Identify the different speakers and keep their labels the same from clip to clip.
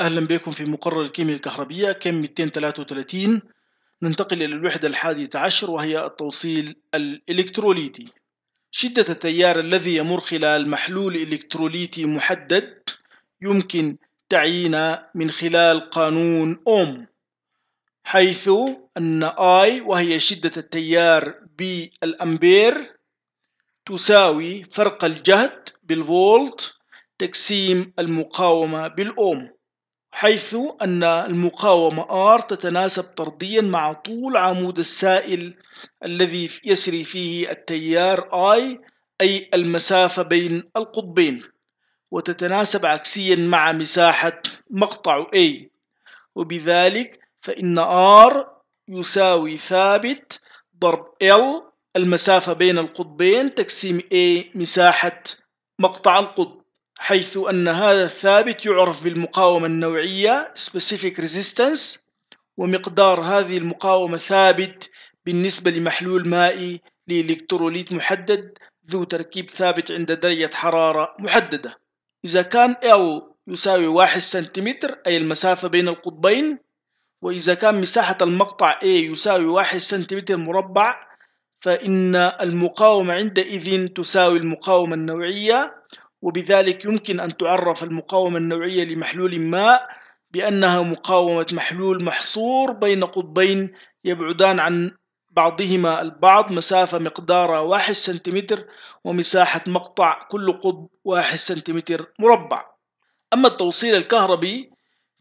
Speaker 1: أهلا بكم في مقرر الكيمياء الكهربية كم 233 ننتقل إلى الوحدة الحادية عشر وهي التوصيل الإلكتروليتي شدة التيار الذي يمر خلال محلول إلكتروليتي محدد يمكن تعيينه من خلال قانون أوم حيث أن I وهي شدة التيار بالأمبير تساوي فرق الجهد بالفولت تقسيم المقاومة بالأوم حيث أن المقاومة R تتناسب طرديا مع طول عمود السائل الذي يسري فيه التيار I أي المسافة بين القطبين وتتناسب عكسيا مع مساحة مقطع A وبذلك فإن R يساوي ثابت ضرب L المسافة بين القطبين تقسيم A مساحة مقطع القطب حيث أن هذا الثابت يعرف بالمقاومة النوعية Specific Resistance ومقدار هذه المقاومة ثابت بالنسبة لمحلول مائي لإلكتروليت محدد ذو تركيب ثابت عند درجة حرارة محددة إذا كان L يساوي 1 سنتيمتر أي المسافة بين القطبين وإذا كان مساحة المقطع A يساوي 1 سنتيمتر مربع فإن المقاومة عندئذ تساوي المقاومة النوعية وبذلك يمكن أن تعرف المقاومة النوعية لمحلول ما بأنها مقاومة محلول محصور بين قطبين يبعدان عن بعضهما البعض مسافة مقدارها واحد سنتيمتر ومساحة مقطع كل قطب واحد سنتيمتر مربع أما التوصيل الكهربي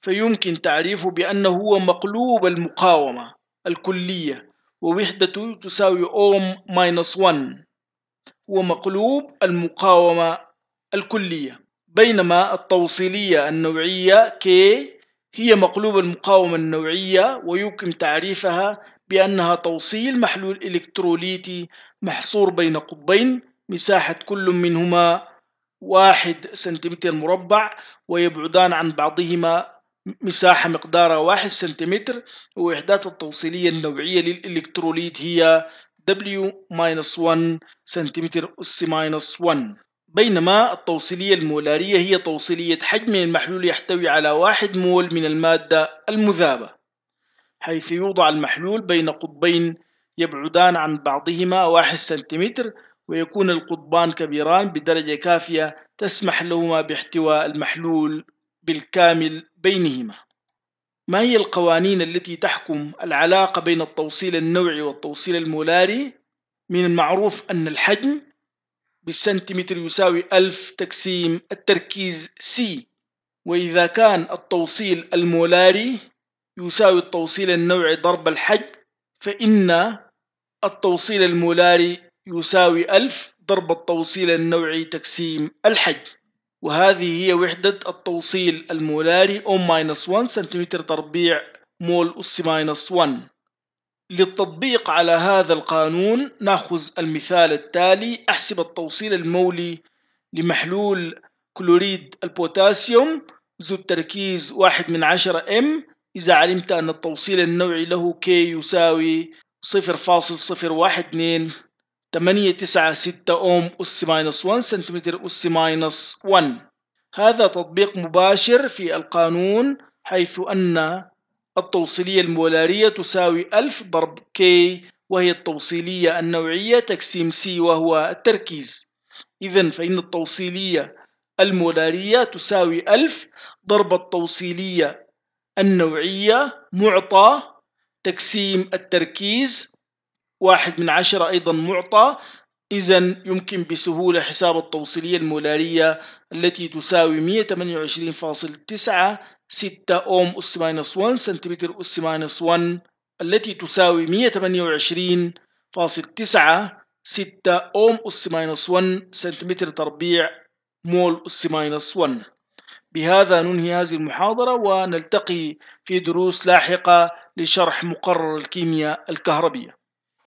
Speaker 1: فيمكن تعريفه بأنه هو مقلوب المقاومة الكلية ووحدته تساوي أوم ماينس ون هو مقلوب المقاومة الكلية بينما التوصيلية النوعية K هي مقلوب المقاومة النوعية ويمكن تعريفها بأنها توصيل محلول إلكتروليتي محصور بين قطبين مساحة كل منهما واحد سنتيمتر مربع ويبعدان عن بعضهما مساحة مقدارها واحد سنتيمتر ووحدات التوصيلية النوعية للإلكتروليت هي W-1 سنتيمتر أس-1 بينما التوصيلية المولارية هي توصيلية حجم المحلول يحتوي على واحد مول من المادة المذابة حيث يوضع المحلول بين قطبين يبعدان عن بعضهما واحد سنتيمتر ويكون القطبان كبيران بدرجة كافية تسمح لهما باحتواء المحلول بالكامل بينهما ما هي القوانين التي تحكم العلاقة بين التوصيل النوعي والتوصيل المولاري؟ من المعروف أن الحجم بالسنتيمتر يساوي 1000 تقسيم التركيز سي وإذا كان التوصيل المولاري يساوي التوصيل النوعي ضرب الحجم فإن التوصيل المولاري يساوي 1000 ضرب التوصيل النوعي تقسيم الحجم وهذه هي وحدة التوصيل المولاري ماينس 1 سنتيمتر تربيع مول أس-1 ماينس للتطبيق على هذا القانون ناخذ المثال التالي احسب التوصيل المولي لمحلول كلوريد البوتاسيوم ذو التركيز واحد من عشرة ام إذا علمت أن التوصيل النوعي له K يساوي صفر فاصل صفر واحد اثنين ثمانية تسعة ستة أوم أس ماينس ون سنتيمتر أس ماينس ون هذا تطبيق مباشر في القانون حيث أن التوصيلية المولارية تساوي ألف ضرب K وهي التوصيلية النوعية تقسيم C وهو التركيز إذا فإن التوصيلية المولارية تساوي ألف ضرب التوصيلية النوعية معطى تقسيم التركيز واحد من عشرة أيضا معطى إذا يمكن بسهولة حساب التوصيلية المولارية التي تساوي 128.9 6 أوم أس ماينس 1 سنتيمتر أس ماينس 1 التي تساوي 128.96 أوم أس ماينس 1 سنتيمتر تربيع مول أس ماينس 1 بهذا ننهي هذه المحاضرة ونلتقي في دروس لاحقة لشرح مقرر الكيمياء الكهربية